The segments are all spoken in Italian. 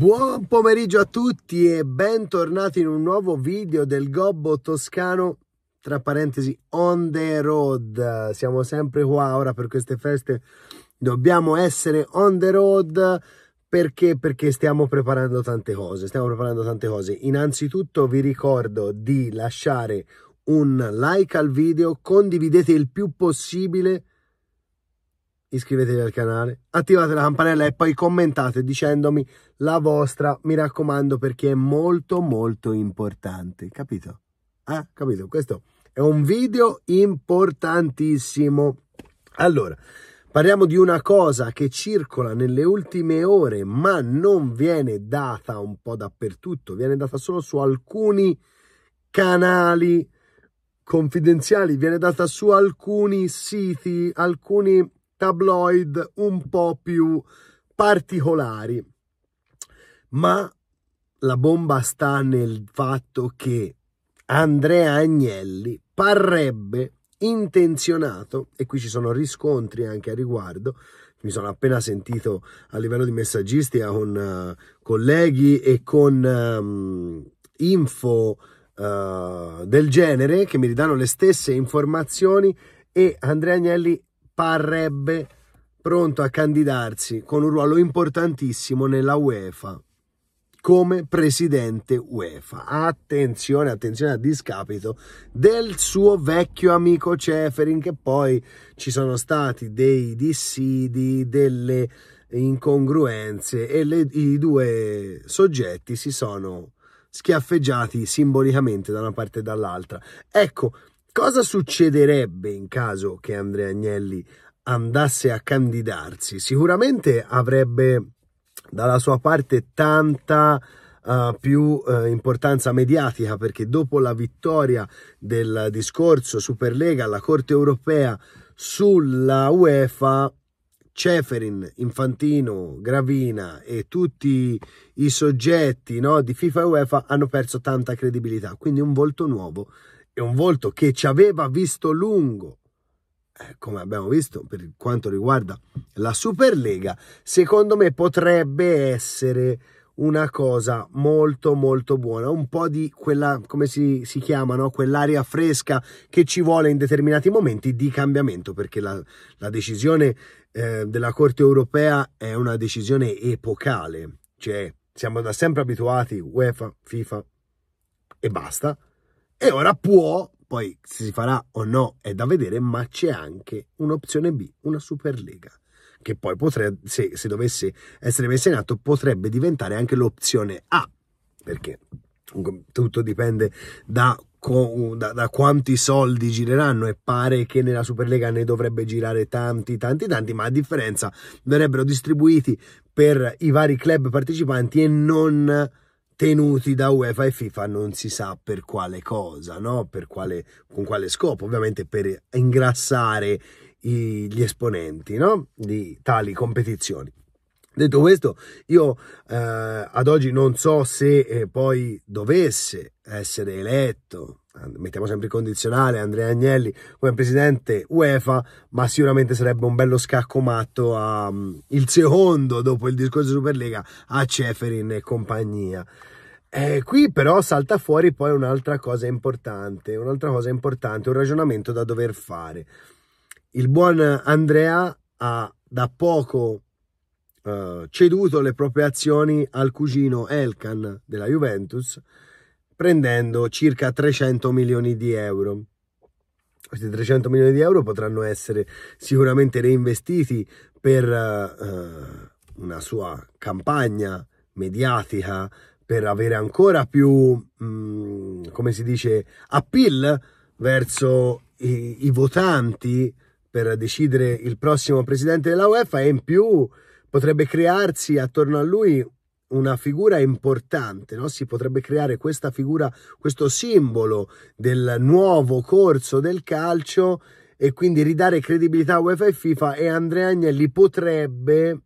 Buon pomeriggio a tutti e bentornati in un nuovo video del Gobbo Toscano, tra parentesi on the road. Siamo sempre qua ora per queste feste, dobbiamo essere on the road perché? Perché stiamo preparando tante cose, stiamo preparando tante cose. Innanzitutto vi ricordo di lasciare un like al video, condividete il più possibile iscrivetevi al canale, attivate la campanella e poi commentate dicendomi la vostra, mi raccomando, perché è molto molto importante, capito? Ah, capito? Questo è un video importantissimo. Allora, parliamo di una cosa che circola nelle ultime ore, ma non viene data un po' dappertutto, viene data solo su alcuni canali confidenziali, viene data su alcuni siti, alcuni tabloid un po' più particolari. Ma la bomba sta nel fatto che Andrea Agnelli parrebbe intenzionato, e qui ci sono riscontri anche a riguardo, mi sono appena sentito a livello di messaggistica con uh, colleghi e con um, info uh, del genere che mi ridanno le stesse informazioni e Andrea Agnelli parrebbe pronto a candidarsi con un ruolo importantissimo nella UEFA come presidente UEFA. Attenzione, attenzione a discapito del suo vecchio amico Ceferin che poi ci sono stati dei dissidi, delle incongruenze e le, i due soggetti si sono schiaffeggiati simbolicamente da una parte e dall'altra. Ecco, Cosa succederebbe in caso che Andrea Agnelli andasse a candidarsi? Sicuramente avrebbe dalla sua parte tanta uh, più uh, importanza mediatica perché dopo la vittoria del discorso Superlega alla Corte europea sulla UEFA Ceferin, Infantino, Gravina e tutti i soggetti no, di FIFA e UEFA hanno perso tanta credibilità, quindi un volto nuovo e un volto che ci aveva visto lungo, eh, come abbiamo visto per quanto riguarda la Superlega, secondo me potrebbe essere una cosa molto molto buona, un po' di quella, come si, si chiama, no? quell'aria fresca che ci vuole in determinati momenti di cambiamento, perché la, la decisione eh, della Corte europea è una decisione epocale, cioè siamo da sempre abituati UEFA, FIFA e basta, e ora può, poi se si farà o no è da vedere, ma c'è anche un'opzione B, una Superlega, che poi potrebbe, se, se dovesse essere messa in atto, potrebbe diventare anche l'opzione A, perché tutto dipende da da, da, quanti soldi gireranno e pare che nella Superlega ne dovrebbe girare tanti tanti tanti ma a differenza verrebbero distribuiti per i vari club partecipanti e non tenuti da UEFA e FIFA non si sa per quale cosa, no? per quale, con quale scopo, ovviamente per ingrassare i, gli esponenti no? di tali competizioni. Detto questo, io eh, ad oggi non so se eh, poi dovesse essere eletto mettiamo sempre il condizionale, Andrea Agnelli come presidente UEFA, ma sicuramente sarebbe un bello scacco matto a, um, il secondo dopo il discorso Superlega a Ceferin e compagnia. Eh, qui però salta fuori poi un'altra cosa importante, un'altra cosa importante, un ragionamento da dover fare. Il buon Andrea ha da poco eh, ceduto le proprie azioni al cugino Elkan della Juventus, prendendo circa 300 milioni di euro. Questi 300 milioni di euro potranno essere sicuramente reinvestiti per uh, una sua campagna mediatica, per avere ancora più, mh, mm, come si dice, appeal verso i, i votanti per decidere il prossimo presidente della UEFA e in più potrebbe crearsi attorno a lui una figura importante, no? si potrebbe creare questa figura, questo simbolo del nuovo corso del calcio e quindi ridare credibilità a UEFA e FIFA e Andrea Agnelli potrebbe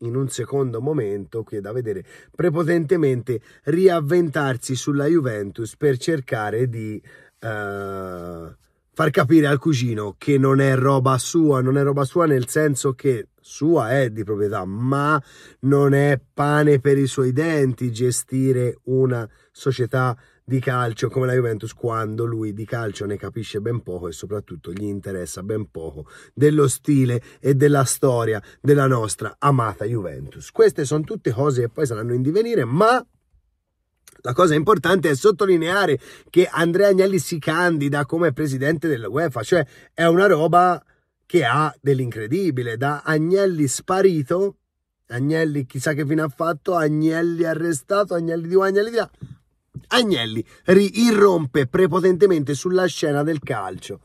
in un secondo momento, qui è da vedere, prepotentemente riavventarsi sulla Juventus per cercare di eh, far capire al cugino che non è roba sua, non è roba sua nel senso che sua è di proprietà, ma non è pane per i suoi denti gestire una società di calcio come la Juventus quando lui di calcio ne capisce ben poco e soprattutto gli interessa ben poco dello stile e della storia della nostra amata Juventus. Queste sono tutte cose che poi saranno in divenire, ma la cosa importante è sottolineare che Andrea Agnelli si candida come presidente della UEFA, cioè è una roba che ha dell'incredibile, da Agnelli sparito, Agnelli chissà che fine ha fatto, Agnelli arrestato, Agnelli di qua, Agnelli di là. Agnelli irrompe prepotentemente sulla scena del calcio.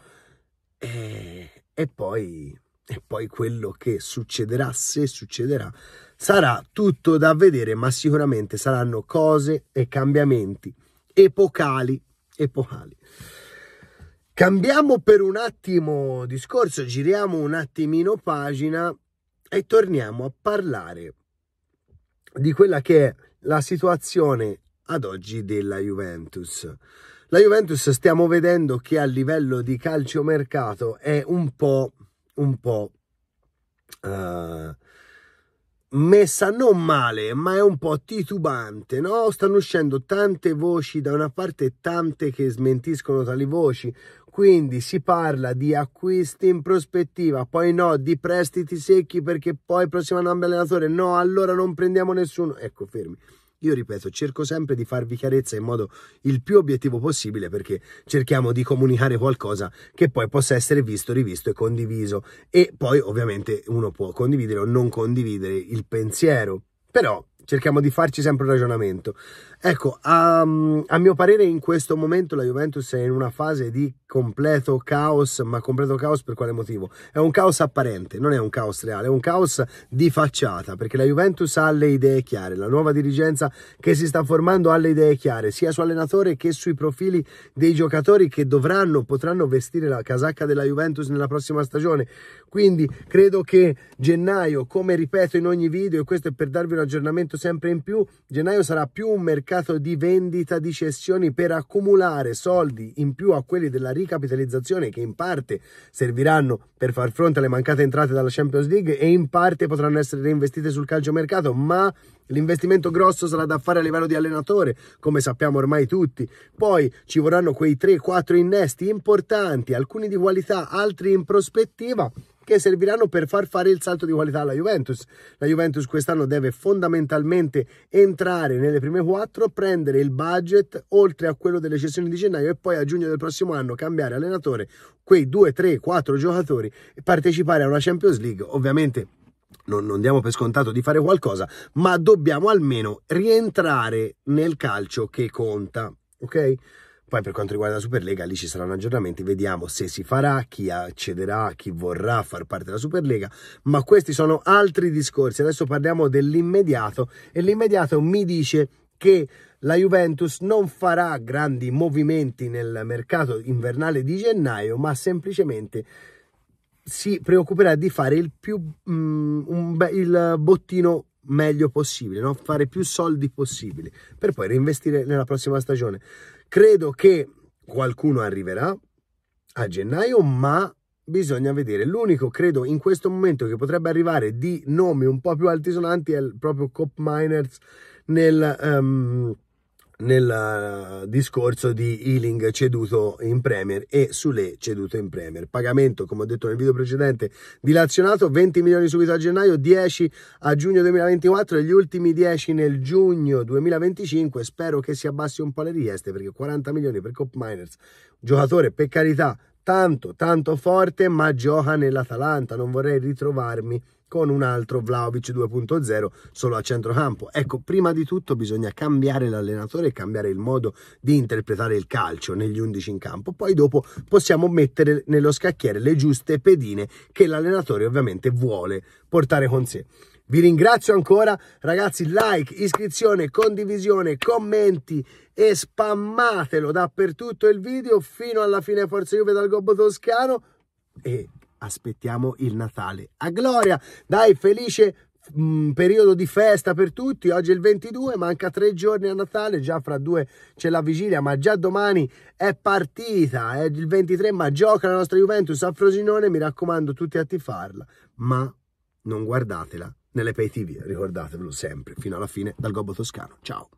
E, e, poi, e poi quello che succederà, se succederà, sarà tutto da vedere, ma sicuramente saranno cose e cambiamenti epocali. epocali. Cambiamo per un attimo discorso, giriamo un attimino pagina e torniamo a parlare di quella che è la situazione ad oggi della Juventus. La Juventus stiamo vedendo che a livello di calciomercato è un po', un po' uh, messa non male, ma è un po' titubante, no? Stanno uscendo tante voci da una parte e tante che smentiscono tali voci. Quindi si parla di acquisti in prospettiva, poi no, di prestiti secchi perché poi prossimo anno allenatore, no, allora non prendiamo nessuno. Ecco, fermi. Io ripeto, cerco sempre di farvi chiarezza in modo il più obiettivo possibile perché cerchiamo di comunicare qualcosa che poi possa essere visto, rivisto e condiviso. E poi ovviamente uno può condividere o non condividere il pensiero. Però cerchiamo di farci sempre un ragionamento. Ecco, a, ehm, a, mio parere in questo momento la Juventus è in una fase di completo caos, ma completo caos per quale motivo? È un caos apparente, non è un caos reale, è un caos di facciata, perché la Juventus ha le idee chiare, la nuova dirigenza che si sta formando ha le idee chiare, sia su allenatore che sui profili dei giocatori che dovranno, potranno vestire la casacca della Juventus nella prossima stagione. Quindi credo che gennaio, come ripeto in ogni video, e questo è per darvi un aggiornamento sempre in più, gennaio sarà più un mercato di vendita di cessioni per accumulare soldi in più a quelli della ricapitalizzazione che in parte serviranno per far fronte alle mancate entrate dalla Champions League e in parte potranno essere reinvestite sul calciomercato, ma l'investimento grosso sarà da fare a livello di allenatore, come sappiamo ormai tutti. Poi ci vorranno quei 3-4 innesti importanti, alcuni di qualità, altri in prospettiva che serviranno per far fare il salto di qualità alla Juventus. La Juventus quest'anno deve fondamentalmente entrare nelle prime quattro, prendere il budget oltre a quello delle cessioni di gennaio e poi a giugno del prossimo anno cambiare allenatore, quei 2, 3, 4 giocatori e partecipare a una Champions League, ovviamente non, non, diamo per scontato di fare qualcosa, ma dobbiamo almeno rientrare nel calcio che conta, ok? Poi per quanto riguarda la Superlega, lì ci saranno aggiornamenti, vediamo se si farà, chi accederà, chi vorrà far parte della Superlega, ma questi sono altri discorsi. Adesso parliamo dell'immediato e l'immediato mi dice che la Juventus non farà grandi movimenti nel mercato invernale di gennaio, ma semplicemente si preoccuperà di fare il, più, um, be- il bottino meglio possibile, no? fare più soldi possibili per poi reinvestire nella prossima stagione. Credo che qualcuno arriverà a gennaio, ma bisogna vedere. L'unico, credo, in questo momento che potrebbe arrivare di nomi un po' più altisonanti è proprio Cop Miners nel... Um, nel eh, discorso di Ealing ceduto in Premier e Sule ceduto in Premier. Pagamento, come ho detto nel video precedente, dilazionato 20 milioni subito a gennaio, 10 a giugno 2024 e gli ultimi 10 nel giugno 2025. Spero che si abbassi un po' le richieste perché 40 milioni per Cop Miners, giocatore per carità tanto tanto forte, ma gioca nell'Atalanta, non vorrei ritrovarmi con un altro Vlaovic 2.0 solo a centrocampo. Ecco, prima di tutto bisogna cambiare l'allenatore e cambiare il modo di interpretare il calcio negli 11 in campo. Poi dopo possiamo mettere nello scacchiere le giuste pedine che l'allenatore ovviamente vuole portare con sé. Vi ringrazio ancora, ragazzi, like, iscrizione, condivisione, commenti e spammatelo dappertutto il video fino alla fine Forza vedo dal Gobbo Toscano e aspettiamo il Natale. A gloria! Dai, felice mh, mm, periodo di festa per tutti. Oggi è il 22, manca tre giorni a Natale, già fra due c'è la vigilia, ma già domani è partita, è eh. il 23, ma gioca la nostra Juventus a Frosinone, mi raccomando tutti a tifarla, ma non guardatela nelle pay TV, ricordatevelo sempre, fino alla fine dal Gobbo Toscano. Ciao!